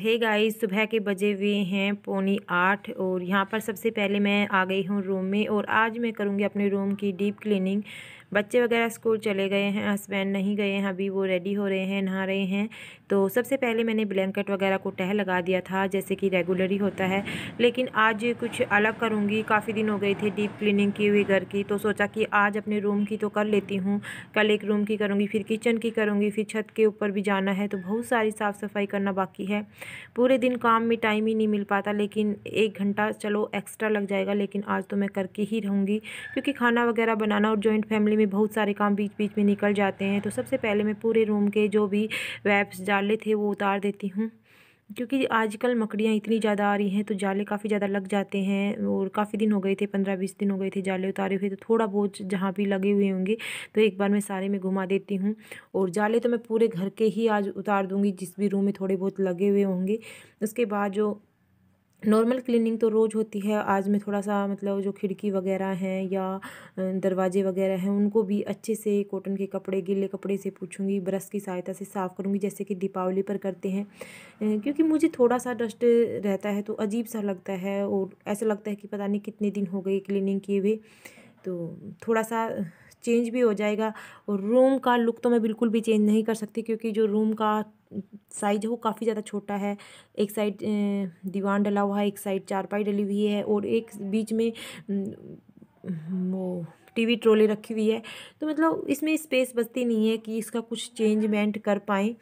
hey guys सुबह के बजे हुए हैं पौनी आठ और यहाँ पर सबसे पहले मैं आ गई हूँ रूम में और आज मैं करूँगी अपने रूम की डीप क्लीनिंग बच्चे वगैरह स्कूल चले गए हैं हस्बैंड नहीं गए हैं अभी वो रेडी हो रहे हैं नहा रहे हैं तो सबसे पहले मैंने ब्लैंकेट वगैरह को टह लगा दिया था जैसे कि रेगुलर ही होता है लेकिन आज कुछ अलग करूँगी काफ़ी दिन हो गए थे डीप क्लिनिंग की हुई घर की तो सोचा कि आज अपने रूम की तो कर लेती हूँ कल एक रूम की करूँगी फिर किचन की करूँगी फिर छत के ऊपर भी जाना है तो बहुत सारी साफ़ सफाई करना बाकी है पूरे दिन काम में टाइम ही नहीं मिल पाता लेकिन एक घंटा चलो एक्स्ट्रा लग जाएगा लेकिन आज तो मैं करके ही रहूँगी क्योंकि खाना वगैरह बनाना और जॉइंट फैमिली डालने में बहुत सारे काम बीच बीच में निकल जाते हैं तो सबसे पहले मैं पूरे रूम के जो भी वेब्स जाले थे वो उतार देती हूँ क्योंकि आजकल मकड़ियाँ इतनी ज़्यादा आ रही हैं तो जाले काफ़ी ज़्यादा लग जाते हैं और काफ़ी दिन हो गए थे पंद्रह बीस दिन हो गए थे जाले उतारे हुए तो थोड़ा बहुत जहाँ भी लगे हुए होंगे तो एक बार मैं सारे में घुमा देती हूँ और जाले तो मैं पूरे घर के ही आज उतार दूँगी जिस भी रूम में थोड़े बहुत लगे हुए होंगे उसके बाद जो नॉर्मल क्लीनिंग तो रोज़ होती है आज मैं थोड़ा सा मतलब जो खिड़की वगैरह हैं या दरवाजे वगैरह हैं उनको भी अच्छे से कॉटन के कपड़े गीले कपड़े से पूछूंगी ब्रश की सहायता से साफ़ करूंगी जैसे कि दीपावली पर करते हैं क्योंकि मुझे थोड़ा सा डस्ट रहता है तो अजीब सा लगता है और ऐसा लगता है कि पता नहीं कितने दिन हो गए क्लिनिंग किए हुए तो थोड़ा सा चेंज भी हो जाएगा और रूम का लुक तो मैं बिल्कुल भी चेंज नहीं कर सकती क्योंकि जो रूम का साइज वो काफ़ी ज़्यादा छोटा है एक साइड दीवान डला हुआ है एक साइड चारपाई डली हुई है और एक बीच में वो टीवी ट्रोली रखी हुई है तो मतलब इसमें स्पेस बचती नहीं है कि इसका कुछ चेंजमेंट कर पाएँ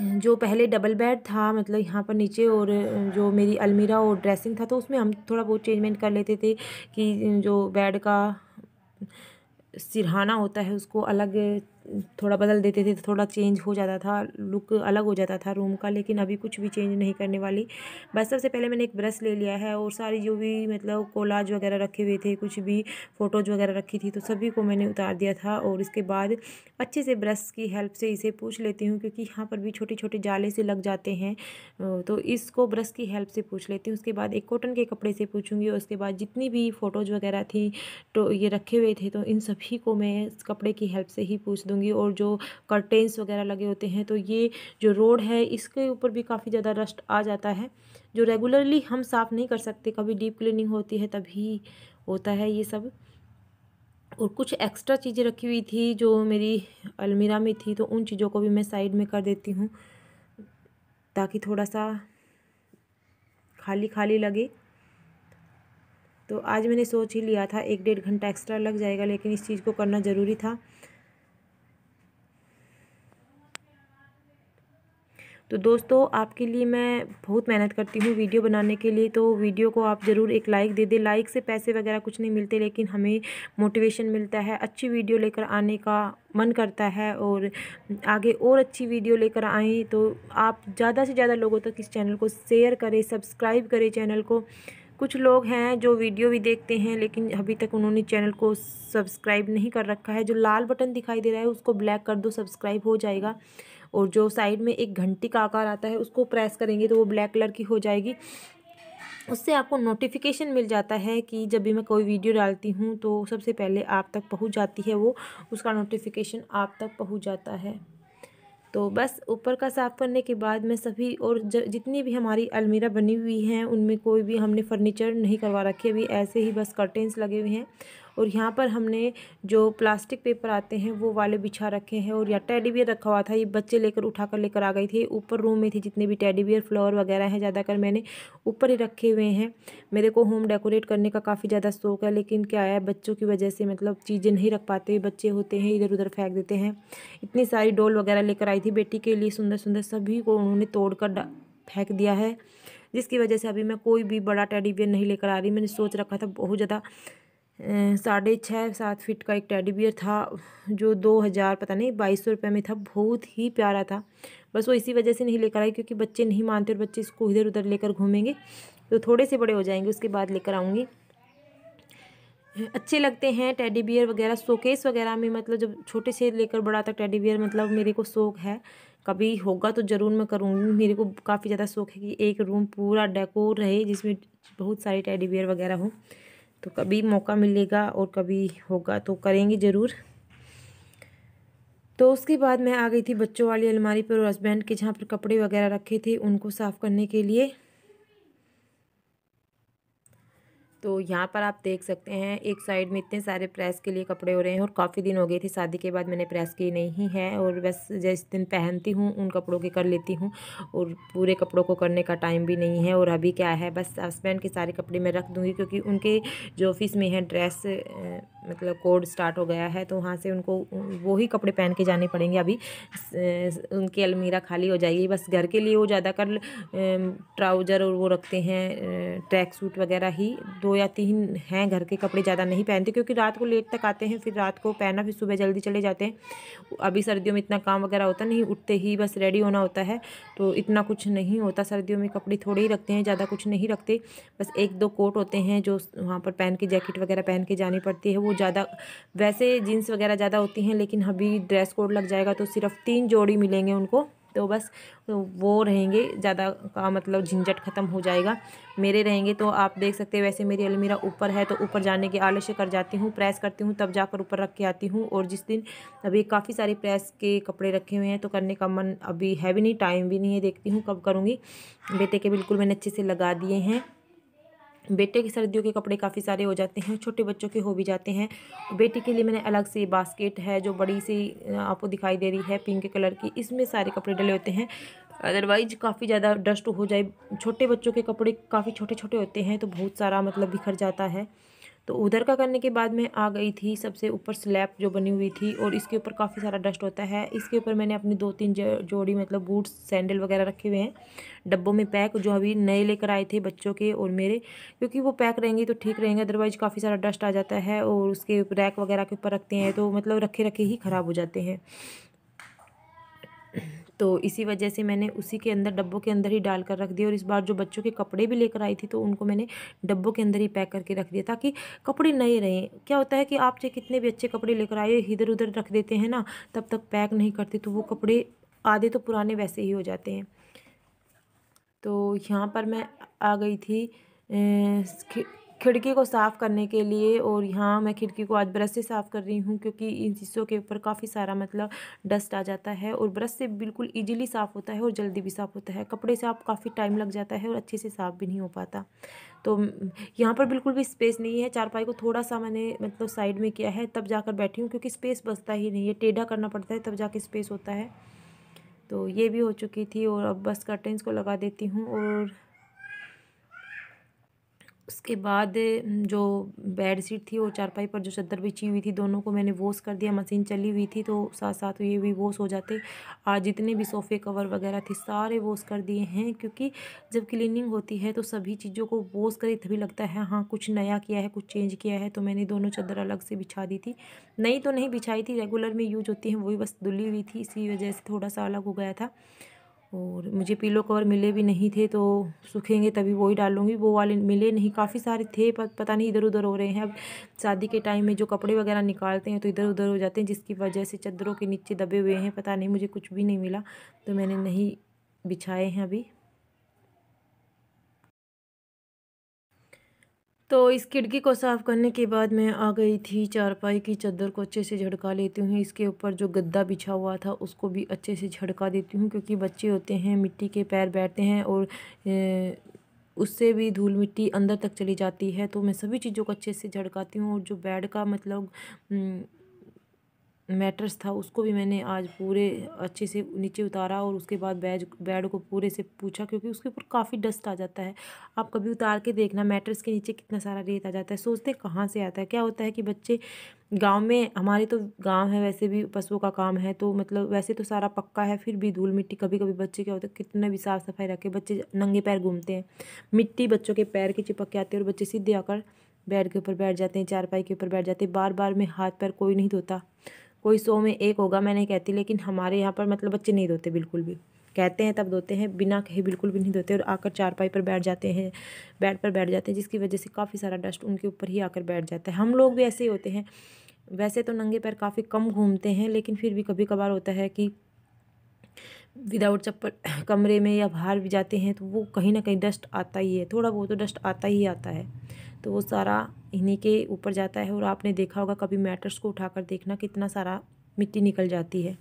जो पहले डबल बेड था मतलब यहाँ पर नीचे और जो मेरी अलमीरा और ड्रेसिंग था तो उसमें हम थोड़ा बहुत चेंजमेंट कर लेते थे कि जो बेड का सिरहाना होता है उसको अलग थोड़ा बदल देते थे तो थोड़ा चेंज हो जाता था लुक अलग हो जाता था रूम का लेकिन अभी कुछ भी चेंज नहीं करने वाली बस सबसे पहले मैंने एक ब्रश ले लिया है और सारी जो भी मतलब कोलाज वगैरह रखे हुए थे कुछ भी फ़ोटोज़ वगैरह रखी थी तो सभी को मैंने उतार दिया था और इसके बाद अच्छे से ब्रश की हेल्प से इसे पूछ लेती हूँ क्योंकि यहाँ पर भी छोटे छोटे जाले से लग जाते हैं तो इसको ब्रश की हेल्प से पूछ लेती हूँ उसके बाद एक कॉटन के कपड़े से पूछूँगी और उसके बाद जितनी भी फ़ोटोज़ वगैरह थी तो ये रखे हुए थे तो इन सभी को मैं कपड़े की हेल्प से ही पूछ दूंगी और जो कर्टेंस वगैरह लगे होते हैं तो ये जो रोड है इसके ऊपर भी काफ़ी ज़्यादा रस्ट आ जाता है जो रेगुलरली हम साफ़ नहीं कर सकते कभी डीप क्लीनिंग होती है तभी होता है ये सब और कुछ एक्स्ट्रा चीज़ें रखी हुई थी जो मेरी अलमीरा में थी तो उन चीज़ों को भी मैं साइड में कर देती हूँ ताकि थोड़ा सा खाली खाली लगे तो आज मैंने सोच ही लिया था एक डेढ़ घंटा एक्स्ट्रा लग जाएगा लेकिन इस चीज़ को करना ज़रूरी था तो दोस्तों आपके लिए मैं बहुत मेहनत करती हूँ वीडियो बनाने के लिए तो वीडियो को आप ज़रूर एक लाइक दे दें लाइक से पैसे वगैरह कुछ नहीं मिलते लेकिन हमें मोटिवेशन मिलता है अच्छी वीडियो लेकर आने का मन करता है और आगे और अच्छी वीडियो लेकर आएँ तो आप ज़्यादा से ज़्यादा लोगों तक इस चैनल को शेयर करें सब्सक्राइब करें चैनल को कुछ लोग हैं जो वीडियो भी देखते हैं लेकिन अभी तक उन्होंने चैनल को सब्सक्राइब नहीं कर रखा है जो लाल बटन दिखाई दे रहा है उसको ब्लैक कर दो सब्सक्राइब हो जाएगा और जो साइड में एक घंटी का आकार आता है उसको प्रेस करेंगे तो वो ब्लैक कलर की हो जाएगी उससे आपको नोटिफिकेशन मिल जाता है कि जब भी मैं कोई वीडियो डालती हूँ तो सबसे पहले आप तक पहुँच जाती है वो उसका नोटिफिकेशन आप तक पहुँच जाता है तो बस ऊपर का साफ़ करने के बाद मैं सभी और जितनी भी हमारी अलमीरा बनी हुई हैं उनमें कोई भी हमने फर्नीचर नहीं करवा रखे अभी ऐसे ही बस कर्टेंस लगे हुए हैं और यहाँ पर हमने जो प्लास्टिक पेपर आते हैं वो वाले बिछा रखे हैं और यहाँ टेडी बियर रखा हुआ था ये बच्चे लेकर उठा कर लेकर आ गई थी ऊपर रूम में थी जितने भी टेडी बियर फ्लावर वगैरह हैं ज़्यादातर मैंने ऊपर ही रखे हुए हैं मेरे को होम डेकोरेट करने का काफ़ी ज़्यादा शौक है लेकिन क्या है बच्चों की वजह से मतलब चीज़ें नहीं रख पाते बच्चे होते हैं इधर उधर फेंक देते हैं इतनी सारी डोल वगैरह लेकर आई थी बेटी के लिए सुंदर सुंदर सभी को उन्होंने तोड़ कर फेंक दिया है जिसकी वजह से अभी मैं कोई भी बड़ा टेडी बियर नहीं लेकर आ रही मैंने सोच रखा था बहुत ज़्यादा साढ़े छः सात फीट का एक टेडी बियर था जो दो हज़ार पता नहीं बाईस सौ रुपये में था बहुत ही प्यारा था बस वो इसी वजह से नहीं लेकर आई क्योंकि बच्चे नहीं मानते और बच्चे इसको इधर उधर लेकर घूमेंगे तो थोड़े से बड़े हो जाएंगे उसके बाद लेकर आऊँगी अच्छे लगते हैं टेडी बियर वगैरह शोकेस वगैरह में मतलब जब छोटे से लेकर बड़ा तक टेडी बियर मतलब मेरे को शौक है कभी होगा तो ज़रूर मैं करूँगी मेरे को काफ़ी ज़्यादा शौक है कि एक रूम पूरा डेकोर रहे जिसमें बहुत सारे टेडी बियर वगैरह हो तो कभी मौका मिलेगा और कभी होगा तो करेंगे ज़रूर तो उसके बाद मैं आ गई थी बच्चों वाली अलमारी पर और हस्बैंड के जहाँ पर कपड़े वगैरह रखे थे उनको साफ़ करने के लिए तो यहाँ पर आप देख सकते हैं एक साइड में इतने सारे प्रेस के लिए कपड़े हो रहे हैं और काफ़ी दिन हो गए थे शादी के बाद मैंने प्रेस की नहीं है और बस जिस दिन पहनती हूँ उन कपड़ों के कर लेती हूँ और पूरे कपड़ों को करने का टाइम भी नहीं है और अभी क्या है बस हस्बैंड के सारे कपड़े मैं रख दूँगी क्योंकि उनके जो ऑफिस में है ड्रेस मतलब कोड स्टार्ट हो गया है तो वहाँ से उनको वो ही कपड़े पहन के जाने पड़ेंगे अभी उनकी अलमीरा खाली हो जाएगी बस घर के लिए वो ज़्यादातर ट्राउज़र और वो रखते हैं ट्रैक सूट वगैरह ही दो या तीन हैं घर के कपड़े ज़्यादा नहीं पहनते क्योंकि रात को लेट तक आते हैं फिर रात को पहना फिर सुबह जल्दी चले जाते हैं अभी सर्दियों में इतना काम वगैरह होता नहीं उठते ही बस रेडी होना होता है तो इतना कुछ नहीं होता सर्दियों में कपड़े थोड़े ही रखते हैं ज़्यादा कुछ नहीं रखते बस एक दो कोट होते हैं जो वहाँ पर पहन के जैकेट वगैरह पहन के जानी पड़ती है वो ज़्यादा वैसे जीन्स वगैरह ज़्यादा होती हैं लेकिन अभी ड्रेस कोड लग जाएगा तो सिर्फ तीन जोड़ी मिलेंगे उनको तो बस वो रहेंगे ज़्यादा का मतलब झंझट ख़त्म हो जाएगा मेरे रहेंगे तो आप देख सकते हैं वैसे मेरी अलमीरा ऊपर है तो ऊपर जाने के आलस्य कर जाती हूँ प्रेस करती हूँ तब जाकर ऊपर रख के आती हूँ और जिस दिन अभी काफ़ी सारे प्रेस के कपड़े रखे हुए हैं तो करने का मन अभी है भी नहीं टाइम भी नहीं है देखती हूँ कब करूँगी बेटे के बिल्कुल मैंने अच्छे से लगा दिए हैं बेटे के सर्दियों के कपड़े काफ़ी सारे हो जाते हैं छोटे बच्चों के हो भी जाते हैं बेटी के लिए मैंने अलग से बास्केट है जो बड़ी सी आपको दिखाई दे रही है पिंक कलर की इसमें सारे कपड़े डले होते हैं अदरवाइज काफ़ी ज़्यादा डस्ट हो जाए छोटे बच्चों के कपड़े काफ़ी छोटे छोटे होते हैं तो बहुत सारा मतलब बिखर जाता है तो उधर का करने के बाद मैं आ गई थी सबसे ऊपर स्लैब जो बनी हुई थी और इसके ऊपर काफ़ी सारा डस्ट होता है इसके ऊपर मैंने अपनी दो तीन जोड़ी मतलब बूट्स सैंडल वगैरह रखे हुए हैं डब्बों में पैक जो अभी नए लेकर आए थे बच्चों के और मेरे क्योंकि वो पैक रहेंगे तो ठीक रहेंगे अदरवाइज़ काफ़ी सारा डस्ट आ जाता है और उसके रैक वगैरह के ऊपर रखते हैं तो मतलब रखे रखे ही ख़राब हो जाते हैं तो इसी वजह से मैंने उसी के अंदर डब्बों के अंदर ही डाल कर रख दिया और इस बार जो बच्चों के कपड़े भी लेकर आई थी तो उनको मैंने डब्बों के अंदर ही पैक करके रख दिया ताकि कपड़े नए रहें क्या होता है कि आप चाहे कितने भी अच्छे कपड़े लेकर आए इधर उधर रख देते हैं ना तब तक पैक नहीं करते तो वो कपड़े आधे तो पुराने वैसे ही हो जाते हैं तो यहाँ पर मैं आ गई थी खिड़की को साफ़ करने के लिए और यहाँ मैं खिड़की को आज ब्रश से साफ़ कर रही हूँ क्योंकि इन शीशों के ऊपर काफ़ी सारा मतलब डस्ट आ जाता है और ब्रश से बिल्कुल ईजिली साफ़ होता है और जल्दी भी साफ़ होता है कपड़े से आप काफ़ी टाइम लग जाता है और अच्छे से साफ़ भी नहीं हो पाता तो यहाँ पर बिल्कुल भी स्पेस नहीं है चारपाई को थोड़ा सा मैंने मतलब साइड में किया है तब जाकर बैठी हूँ क्योंकि स्पेस बचता ही नहीं है टेढ़ा करना पड़ता है तब जाके स्पेस होता है तो ये भी हो चुकी थी और अब बस कर्टेंस को लगा देती हूँ और उसके बाद जो बेड शीट थी और चारपाई पर जो चद्दर बिछी हुई थी दोनों को मैंने वॉश कर दिया मशीन चली हुई थी तो साथ साथ ये भी वॉश हो जाते आज जितने भी सोफ़े कवर वगैरह थे सारे वॉश कर दिए हैं क्योंकि जब क्लीनिंग होती है तो सभी चीज़ों को वॉश करें तभी लगता है हाँ कुछ नया किया है कुछ चेंज किया है तो मैंने दोनों चादर अलग से बिछा दी थी नई तो नहीं बिछाई थी रेगुलर में यूज होती है वही बस धुली हुई थी इसी वजह से थोड़ा सा अलग हो गया था और मुझे पीलो कवर मिले भी नहीं थे तो सूखेंगे तभी वही डालूँगी वो वाले मिले नहीं काफ़ी सारे थे पर पता नहीं इधर उधर हो रहे हैं अब शादी के टाइम में जो कपड़े वगैरह निकालते हैं तो इधर उधर हो जाते हैं जिसकी वजह से चादरों के नीचे दबे हुए हैं पता नहीं मुझे कुछ भी नहीं मिला तो मैंने नहीं बिछाए हैं अभी तो इस खिड़की को साफ़ करने के बाद मैं आ गई थी चारपाई की चादर को अच्छे से झड़का लेती हूँ इसके ऊपर जो गद्दा बिछा हुआ था उसको भी अच्छे से झड़का देती हूँ क्योंकि बच्चे होते हैं मिट्टी के पैर बैठते हैं और ए, उससे भी धूल मिट्टी अंदर तक चली जाती है तो मैं सभी चीज़ों को अच्छे से झड़काती हूँ और जो बेड का मतलब मैटर्स था उसको भी मैंने आज पूरे अच्छे से नीचे उतारा और उसके बाद बैज बेड को पूरे से पूछा क्योंकि उसके ऊपर काफ़ी डस्ट आ जाता है आप कभी उतार के देखना मैटर्स के नीचे कितना सारा रेत आ जाता है सोचते कहाँ से आता है क्या होता है कि बच्चे गांव में हमारे तो गांव है वैसे भी पशुओं का काम है तो मतलब वैसे तो सारा पक्का है फिर भी धूल मिट्टी कभी कभी बच्चे क्या होते हैं कितने भी साफ़ सफाई रखे बच्चे नंगे पैर घूमते हैं मिट्टी बच्चों के पैर की चिपक के आती है और बच्चे सीधे आकर बेड के ऊपर बैठ जाते हैं चारपाई के ऊपर बैठ जाते हैं बार बार में हाथ पैर कोई नहीं धोता कोई सौ में एक होगा मैं नहीं कहती लेकिन हमारे यहाँ पर मतलब बच्चे नहीं धोते बिल्कुल भी कहते हैं तब धोते हैं बिना कहे बिल्कुल भी नहीं धोते और आकर चारपाई पर बैठ जाते हैं बेड पर बैठ जाते हैं जिसकी वजह से काफ़ी सारा डस्ट उनके ऊपर ही आकर बैठ जाता है हम लोग भी ऐसे ही होते हैं वैसे तो नंगे पैर काफ़ी कम घूमते हैं लेकिन फिर भी कभी कभार होता है कि विदाउट चप्पल कमरे में या बाहर भी जाते हैं तो वो कहीं ना कहीं डस्ट आता ही है थोड़ा बहुत तो डस्ट आता ही आता है तो वो सारा इन्हीं के ऊपर जाता है और आपने देखा होगा कभी मैटर्स को उठाकर देखना कितना सारा मिट्टी निकल जाती है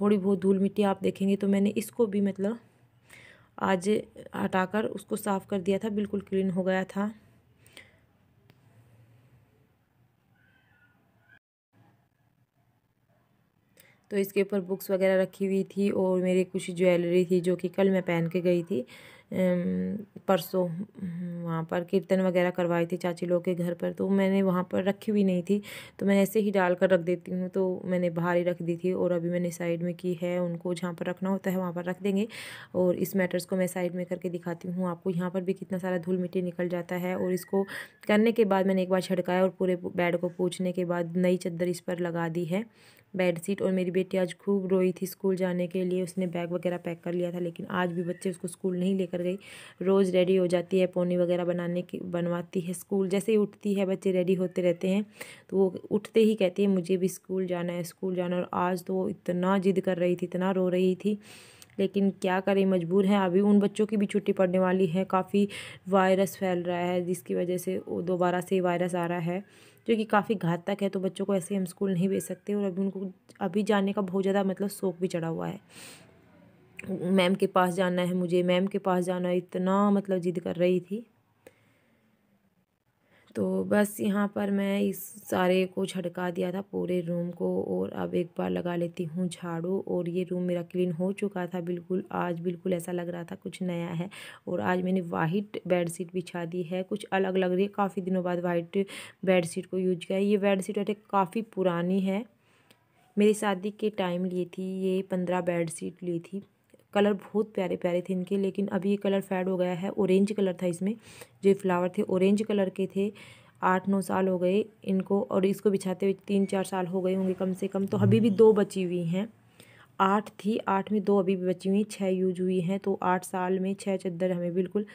थोड़ी बहुत धूल मिट्टी आप देखेंगे तो मैंने इसको भी मतलब आज हटाकर उसको साफ़ कर दिया था बिल्कुल क्लीन हो गया था तो इसके ऊपर बुक्स वगैरह रखी हुई थी और मेरी कुछ ज्वेलरी थी जो कि कल मैं पहन के गई थी परसों हम्म, वहाँ पर कीर्तन वगैरह करवाई थी चाची लोग के घर पर तो मैंने वहाँ पर रखी हुई नहीं थी तो मैं ऐसे ही डाल कर रख देती हूँ तो मैंने बाहर ही रख दी थी और अभी मैंने साइड में की है उनको जहाँ पर रखना होता है वहाँ पर रख देंगे और इस मैटर्स को मैं साइड में करके दिखाती हूँ आपको यहाँ पर भी कितना सारा धूल मिट्टी निकल जाता है और इसको करने के बाद मैंने एक बार छिड़काया और पूरे बेड को पूछने के बाद नई चद्दर इस पर लगा दी है बेडशीट और मेरी बेटी आज खूब रोई थी स्कूल जाने के लिए उसने बैग वगैरह पैक कर लिया था लेकिन आज भी बच्चे उसको स्कूल नहीं लेकर गई रोज़ रेडी हो जाती है पोनी वगैरह बनाने की बनवाती है स्कूल जैसे ही उठती है बच्चे रेडी होते रहते हैं तो वो उठते ही कहती है मुझे भी स्कूल जाना है स्कूल जाना और आज तो वो इतना जिद कर रही थी इतना रो रही थी लेकिन क्या करें मजबूर हैं अभी उन बच्चों की भी छुट्टी पड़ने वाली है काफ़ी वायरस फैल रहा है जिसकी वजह से दोबारा से वायरस आ रहा है जो कि काफ़ी घातक है तो बच्चों को ऐसे हम स्कूल नहीं भेज सकते और अभी उनको अभी जाने का बहुत ज़्यादा मतलब शौक भी चढ़ा हुआ है मैम के पास जाना है मुझे मैम के पास जाना इतना मतलब जिद कर रही थी तो बस यहाँ पर मैं इस सारे को छड़का दिया था पूरे रूम को और अब एक बार लगा लेती हूँ झाड़ू और ये रूम मेरा क्लीन हो चुका था बिल्कुल आज बिल्कुल ऐसा लग रहा था कुछ नया है और आज मैंने वाइट बेडशीट बिछा दी है कुछ अलग लग रही है काफ़ी दिनों बाद वाइट शीट को यूज किया ये शीट वैसे काफ़ी पुरानी है मेरी शादी के टाइम ली थी ये पंद्रह शीट ली थी कलर बहुत प्यारे प्यारे थे इनके लेकिन अभी ये कलर फेड हो गया है ऑरेंज कलर था इसमें जो फ्लावर थे ऑरेंज कलर के थे आठ नौ साल हो गए इनको और इसको बिछाते हुए तीन चार साल हो गए होंगे कम से कम तो अभी भी दो बची हुई हैं आठ थी आठ में दो अभी भी बची हुई छः यूज हुई हैं तो आठ साल में छः चद्दर हमें बिल्कुल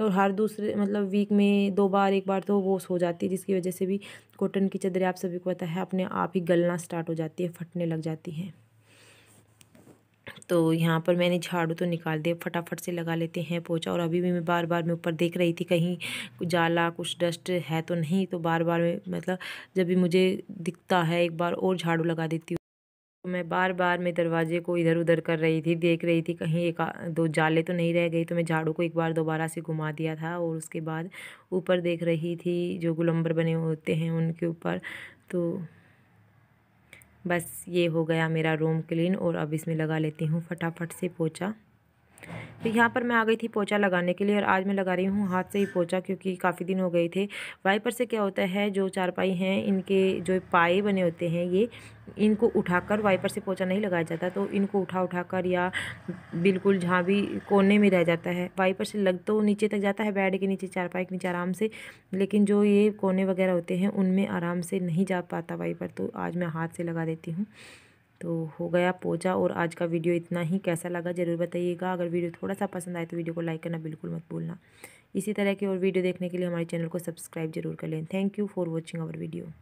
और हर दूसरे मतलब वीक में दो बार एक बार तो वो सो जाती है जिसकी वजह से भी कॉटन की चादरें आप सभी को पता है अपने आप ही गलना स्टार्ट हो जाती है फटने लग जाती हैं तो यहाँ पर मैंने झाड़ू तो निकाल दिया फटाफट से लगा लेते हैं पोछा और अभी भी मैं बार बार मैं ऊपर देख रही थी कहीं जाला कुछ डस्ट है तो नहीं तो बार बार में मतलब जब भी मुझे दिखता है एक बार और झाड़ू लगा देती हूँ तो मैं बार बार मैं दरवाजे को इधर उधर कर रही थी देख रही थी कहीं एक दो जाले तो नहीं रह गई तो मैं झाड़ू को एक बार दोबारा से घुमा दिया था और उसके बाद ऊपर देख रही थी जो गुलम्बर बने होते हैं उनके ऊपर तो बस ये हो गया मेरा रूम क्लीन और अब इसमें लगा लेती हूँ फटाफट से पोछा तो यहाँ पर मैं आ गई थी पोचा लगाने के लिए और आज मैं लगा रही हूँ हाथ से ही पोचा क्योंकि काफ़ी दिन हो गए थे वाइपर से क्या होता है जो चारपाई हैं इनके जो पाए बने होते हैं ये इनको उठाकर वाइपर से पोचा नहीं लगाया जाता तो इनको उठा उठाकर या बिल्कुल जहाँ भी कोने में रह जाता है वाइपर से लग तो नीचे तक जाता है बेड के नीचे चारपाई के नीचे आराम से लेकिन जो ये कोने वगैरह होते हैं उनमें आराम से नहीं जा पाता वाइपर तो आज मैं हाथ से लगा देती हूँ तो हो गया पोचा और आज का वीडियो इतना ही कैसा लगा ज़रूर बताइएगा अगर वीडियो थोड़ा सा पसंद आए तो वीडियो को लाइक करना बिल्कुल मत भूलना इसी तरह की और वीडियो देखने के लिए हमारे चैनल को सब्सक्राइब जरूर कर लें thank you for watching our video